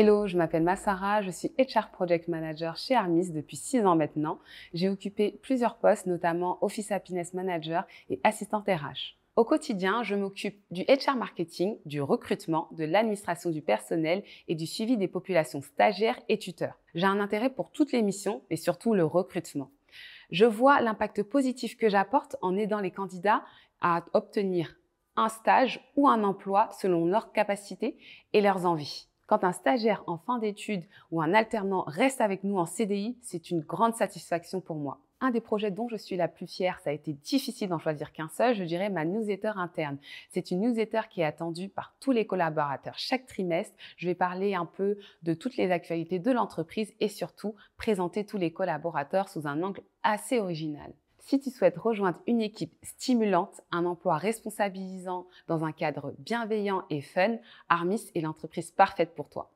Hello, je m'appelle Massara, je suis HR Project Manager chez Armis depuis 6 ans maintenant. J'ai occupé plusieurs postes, notamment Office Happiness Manager et assistante RH. Au quotidien, je m'occupe du HR marketing, du recrutement, de l'administration du personnel et du suivi des populations stagiaires et tuteurs. J'ai un intérêt pour toutes les missions, mais surtout le recrutement. Je vois l'impact positif que j'apporte en aidant les candidats à obtenir un stage ou un emploi selon leurs capacités et leurs envies. Quand un stagiaire en fin d'études ou un alternant reste avec nous en CDI, c'est une grande satisfaction pour moi. Un des projets dont je suis la plus fière, ça a été difficile d'en choisir qu'un seul, je dirais ma newsletter interne. C'est une newsletter qui est attendue par tous les collaborateurs. Chaque trimestre, je vais parler un peu de toutes les actualités de l'entreprise et surtout présenter tous les collaborateurs sous un angle assez original. Si tu souhaites rejoindre une équipe stimulante, un emploi responsabilisant dans un cadre bienveillant et fun, Armis est l'entreprise parfaite pour toi.